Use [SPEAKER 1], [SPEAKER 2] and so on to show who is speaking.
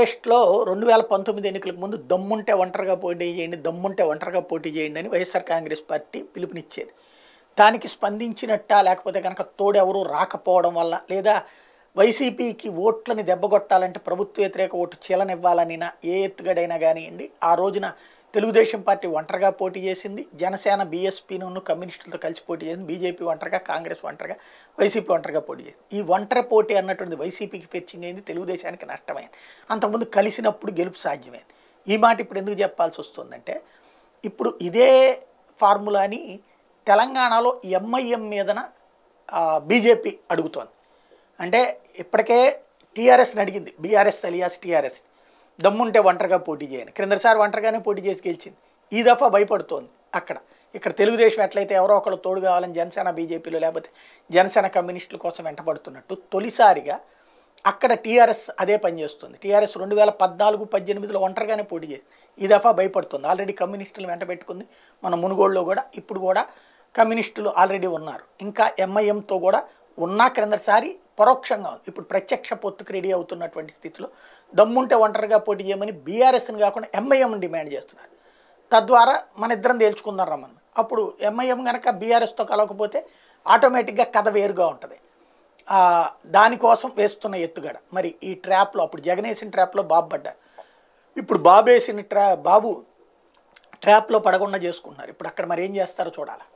[SPEAKER 1] టెస్ట్లో రెండు వేల పంతొమ్మిది ఎన్నికలకు ముందు దమ్ముంటే ఒంటరిగా పోటీ చేయండి దమ్ముంటే ఒంటరిగా పోటీ చేయండి అని వైఎస్ఆర్ కాంగ్రెస్ పార్టీ పిలుపునిచ్చేది దానికి స్పందించినట్ట లేకపోతే కనుక తోడెవరూ రాకపోవడం వల్ల లేదా వైసీపీకి ఓట్లని దెబ్బగొట్టాలంటే ప్రభుత్వ వ్యతిరేక ఓటు చీలనివ్వాలనినా ఏ ఎత్తుగడైనా కానివ్వండి ఆ రోజున తెలుగుదేశం పార్టీ ఒంటరిగా పోటీ చేసింది జనసేన బీఎస్పీను కమ్యూనిస్టులతో కలిసి పోటీ చేసింది బీజేపీ ఒంటరిగా కాంగ్రెస్ ఒంటరిగా వైసీపీ ఒంటరిగా పోటీ చేసింది ఈ ఒంటరి పోటీ అన్నటువంటి వైసీపీకి అయింది తెలుగుదేశానికి నష్టమైంది అంతకుముందు కలిసినప్పుడు గెలుపు సాధ్యమైంది ఈ మాట ఇప్పుడు ఎందుకు చెప్పాల్సి వస్తుందంటే ఇప్పుడు ఇదే ఫార్ములాని తెలంగాణలో ఎంఐఎం మీదన బీజేపీ అడుగుతోంది అంటే ఇప్పటికే టీఆర్ఎస్ని అడిగింది బీఆర్ఎస్ అలియాస్ టీఆర్ఎస్ దమ్ముంటే ఒంటరిగా పోటీ చేయను క్రిందసారి ఒంటరిగానే పోటీ చేసి గెలిచింది ఈ దఫా భయపడుతోంది అక్కడ ఇక్కడ తెలుగుదేశం ఎట్లయితే ఎవరో ఒకళ్ళు తోడు కావాలని జనసేన బీజేపీలో లేకపోతే జనసేన కమ్యూనిస్టుల కోసం వెంటబడుతున్నట్టు తొలిసారిగా అక్కడ టీఆర్ఎస్ అదే పనిచేస్తుంది టీఆర్ఎస్ రెండు వేల పద్నాలుగు పద్దెనిమిదిలో ఒంటరిగానే పోటీ చేసి ఈ దఫా భయపడుతుంది ఆల్రెడీ కమ్యూనిస్టులు వెంట పెట్టుకుంది మన మునుగోడులో కూడా ఇప్పుడు కూడా కమ్యూనిస్టులు ఆల్రెడీ ఉన్నారు ఇంకా ఎంఐఎంతో కూడా ఉన్నా క్రిందసారి పరోక్షంగా ఇప్పుడు ప్రత్యక్ష పొత్తుకు రెడీ అవుతున్నటువంటి స్థితిలో దమ్ముంటే ఒంటరిగా పోటీ చేయమని బీఆర్ఎస్ని కాకుండా ఎంఐఎం డిమాండ్ చేస్తున్నారు తద్వారా మన ఇద్దరం తేల్చుకుందాం రమ్మని అప్పుడు ఎంఐఎం కనుక బీఆర్ఎస్తో కలవకపోతే ఆటోమేటిక్గా కథ వేరుగా ఉంటుంది దానికోసం వేస్తున్న ఎత్తుగడ మరి ఈ ట్రాప్లో అప్పుడు జగనేసిన ట్రాప్లో బాబు పడ్డారు ఇప్పుడు బాబు వేసిన ట్రా బాబు ట్రాప్లో పడకుండా చేసుకుంటున్నారు ఇప్పుడు అక్కడ మరి ఏం చేస్తారో చూడాలి